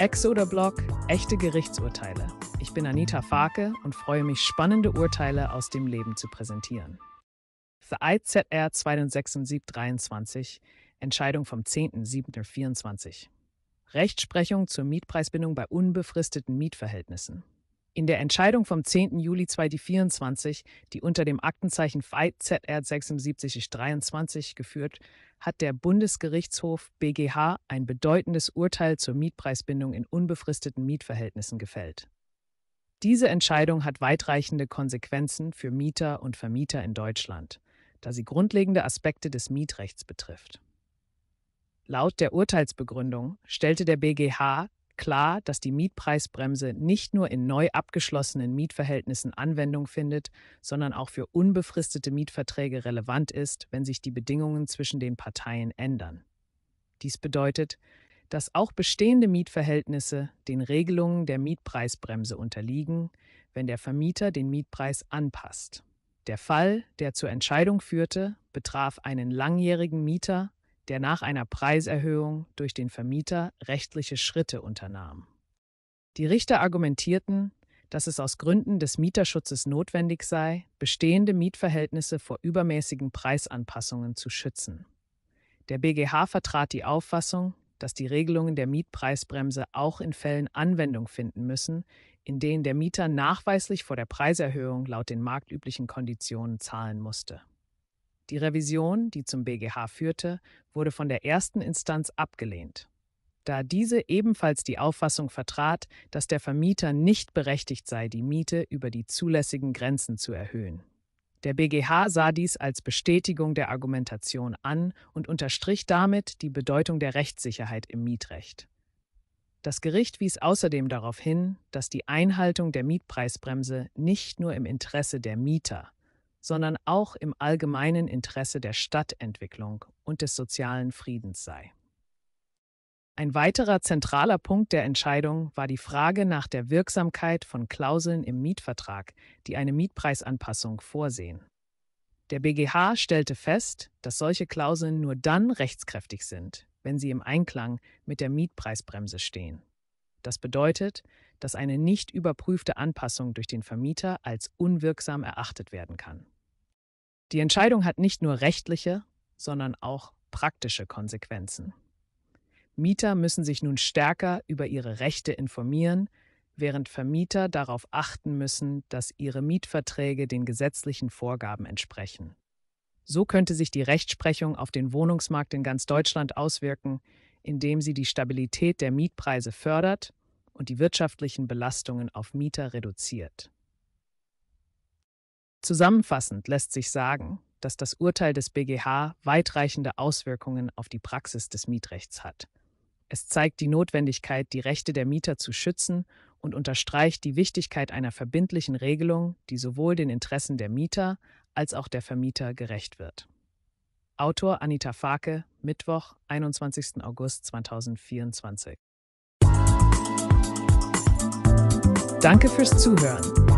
Exoder Blog, echte Gerichtsurteile. Ich bin Anita Farke und freue mich, spannende Urteile aus dem Leben zu präsentieren. Für IZR 2076-23, Entscheidung vom 10.07.24. Rechtsprechung zur Mietpreisbindung bei unbefristeten Mietverhältnissen. In der Entscheidung vom 10. Juli 2024, die unter dem Aktenzeichen Veit ZR 76-23 geführt, hat der Bundesgerichtshof BGH ein bedeutendes Urteil zur Mietpreisbindung in unbefristeten Mietverhältnissen gefällt. Diese Entscheidung hat weitreichende Konsequenzen für Mieter und Vermieter in Deutschland, da sie grundlegende Aspekte des Mietrechts betrifft. Laut der Urteilsbegründung stellte der BGH klar, dass die Mietpreisbremse nicht nur in neu abgeschlossenen Mietverhältnissen Anwendung findet, sondern auch für unbefristete Mietverträge relevant ist, wenn sich die Bedingungen zwischen den Parteien ändern. Dies bedeutet, dass auch bestehende Mietverhältnisse den Regelungen der Mietpreisbremse unterliegen, wenn der Vermieter den Mietpreis anpasst. Der Fall, der zur Entscheidung führte, betraf einen langjährigen Mieter, der nach einer Preiserhöhung durch den Vermieter rechtliche Schritte unternahm. Die Richter argumentierten, dass es aus Gründen des Mieterschutzes notwendig sei, bestehende Mietverhältnisse vor übermäßigen Preisanpassungen zu schützen. Der BGH vertrat die Auffassung, dass die Regelungen der Mietpreisbremse auch in Fällen Anwendung finden müssen, in denen der Mieter nachweislich vor der Preiserhöhung laut den marktüblichen Konditionen zahlen musste. Die Revision, die zum BGH führte, wurde von der ersten Instanz abgelehnt, da diese ebenfalls die Auffassung vertrat, dass der Vermieter nicht berechtigt sei, die Miete über die zulässigen Grenzen zu erhöhen. Der BGH sah dies als Bestätigung der Argumentation an und unterstrich damit die Bedeutung der Rechtssicherheit im Mietrecht. Das Gericht wies außerdem darauf hin, dass die Einhaltung der Mietpreisbremse nicht nur im Interesse der Mieter, sondern auch im allgemeinen Interesse der Stadtentwicklung und des sozialen Friedens sei. Ein weiterer zentraler Punkt der Entscheidung war die Frage nach der Wirksamkeit von Klauseln im Mietvertrag, die eine Mietpreisanpassung vorsehen. Der BGH stellte fest, dass solche Klauseln nur dann rechtskräftig sind, wenn sie im Einklang mit der Mietpreisbremse stehen. Das bedeutet, dass eine nicht überprüfte Anpassung durch den Vermieter als unwirksam erachtet werden kann. Die Entscheidung hat nicht nur rechtliche, sondern auch praktische Konsequenzen. Mieter müssen sich nun stärker über ihre Rechte informieren, während Vermieter darauf achten müssen, dass ihre Mietverträge den gesetzlichen Vorgaben entsprechen. So könnte sich die Rechtsprechung auf den Wohnungsmarkt in ganz Deutschland auswirken, indem sie die Stabilität der Mietpreise fördert und die wirtschaftlichen Belastungen auf Mieter reduziert. Zusammenfassend lässt sich sagen, dass das Urteil des BGH weitreichende Auswirkungen auf die Praxis des Mietrechts hat. Es zeigt die Notwendigkeit, die Rechte der Mieter zu schützen und unterstreicht die Wichtigkeit einer verbindlichen Regelung, die sowohl den Interessen der Mieter als auch der Vermieter gerecht wird. Autor Anita Fake, Mittwoch, 21. August 2024. Danke fürs Zuhören.